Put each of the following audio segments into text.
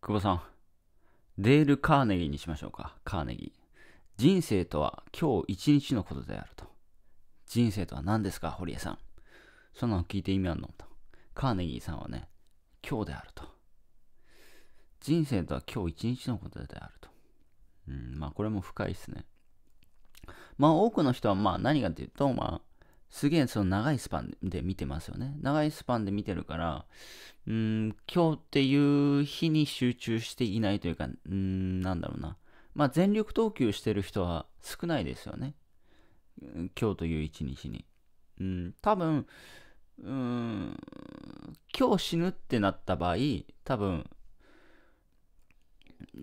久保さん。デール・カーネギーにしましょうか。カーネギー。人生とは今日一日のことであると。人生とは何ですか、堀江さん。そんなの聞いて意味あるのと。カーネギーさんはね、今日であると。人生とは今日一日のことであると。うん、まあこれも深いですね。まあ多くの人はまあ何かというと、まあすげえその長いスパンで見てますよね。長いスパンで見てるから、うん、今日っていう日に集中していないというか、うん、なんだろうな。まあ、全力投球してる人は少ないですよね。今日という一日に。うん、多分、うん、今日死ぬってなった場合、多分、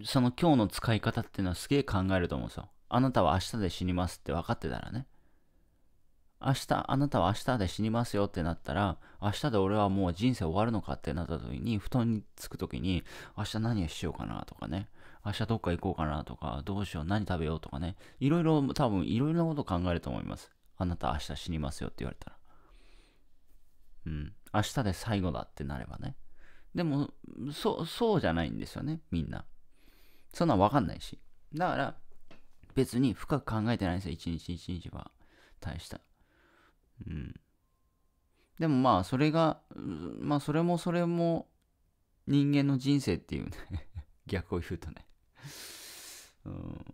その今日の使い方っていうのはすげえ考えると思うんですよ。あなたは明日で死にますって分かってたらね。明日、あなたは明日で死にますよってなったら、明日で俺はもう人生終わるのかってなった時に、布団に着く時に、明日何をしようかなとかね、明日どっか行こうかなとか、どうしよう、何食べようとかね、いろいろ、多分いろいろなこと考えると思います。あなた明日死にますよって言われたら。うん。明日で最後だってなればね。でも、そう、そうじゃないんですよね、みんな。そんなわかんないし。だから、別に深く考えてないんですよ、一日一日は。大した。うん。でもまあ、それが、まあ、それもそれも人間の人生っていうね 逆を言うとねうん。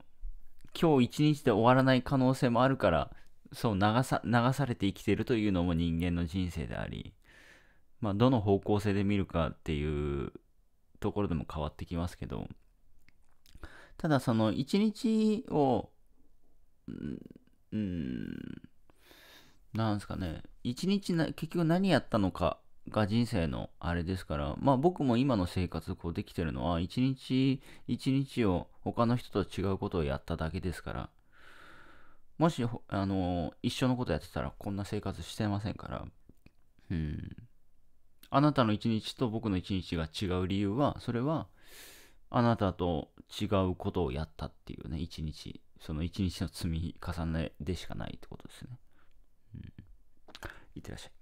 今日一日で終わらない可能性もあるから、そう流さ、流されて生きてるというのも人間の人生であり、まあ、どの方向性で見るかっていうところでも変わってきますけど、ただその一日を、うん、うんなんですかね、一日な、結局何やったのかが人生のあれですから、まあ僕も今の生活こうできてるのは、一日一日を他の人と違うことをやっただけですから、もし、あの、一緒のことやってたらこんな生活してませんから、うん。あなたの一日と僕の一日が違う理由は、それは、あなたと違うことをやったっていうね、一日。その一日の積み重ねでしかないってことですね。いってらっしゃい。